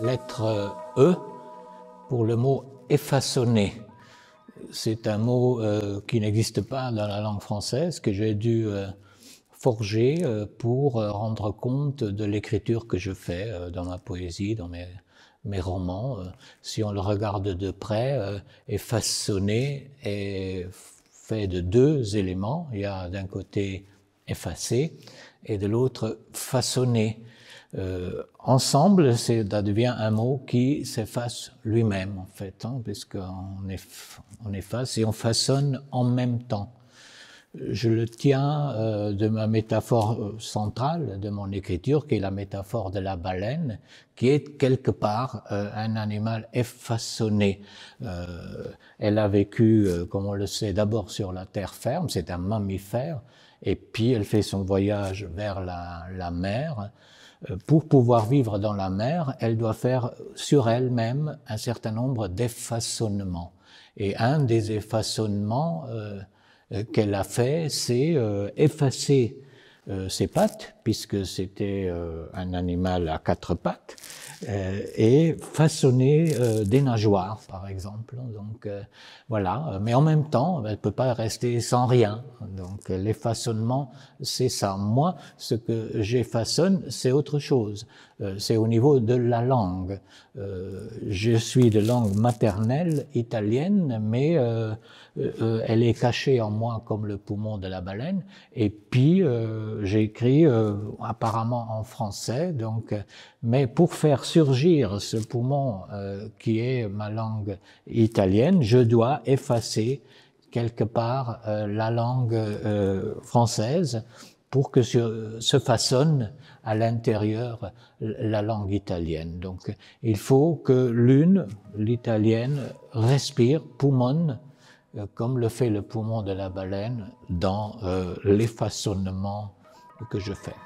lettre E pour le mot effaçonner. C'est un mot euh, qui n'existe pas dans la langue française, que j'ai dû euh, forger euh, pour rendre compte de l'écriture que je fais dans ma poésie, dans mes, mes romans. si on le regarde de près, effaçonner est fait de deux éléments. Il y a d'un côté effacer et de l'autre façonner. Euh, ensemble, ça devient un mot qui s'efface lui-même, en fait, hein, puisqu'on efface et on façonne en même temps je le tiens euh, de ma métaphore euh, centrale de mon écriture, qui est la métaphore de la baleine, qui est quelque part euh, un animal effaçonné. elle a vécu, comme on le sait, d'abord sur la terre ferme, c'est un mammifère, et puis elle fait son voyage vers la, la mer. Pour pouvoir vivre dans la mer, elle doit faire sur elle-même un certain nombre d'effaçonnements. Et un des effaçonnements euh, qu'elle a fait, c'est euh, effacer euh, ses pattes, puisque c'était un animal à quatre pattes, euh, et façonner euh, des nageoires, par exemple. Donc euh, voilà, mais en même temps, elle ne peut pas rester sans rien. Donc les façonnements, c'est ça. Moi, ce que j'effaçonne, c'est autre chose. c'est au niveau de la langue. je suis de langue maternelle italienne, mais elle est cachée en moi comme le poumon de la baleine. Et puis, j'écris apparemment en français. Donc, mais pour faire surgir ce poumon euh, qui est ma langue italienne, je dois effacer quelque part euh, la langue euh, française pour que se, façonne à l'intérieur la langue italienne. Donc il faut que l'une, l'italienne, respire, poumonne, comme le fait le poumon de la baleine, dans les façonnements que je fais.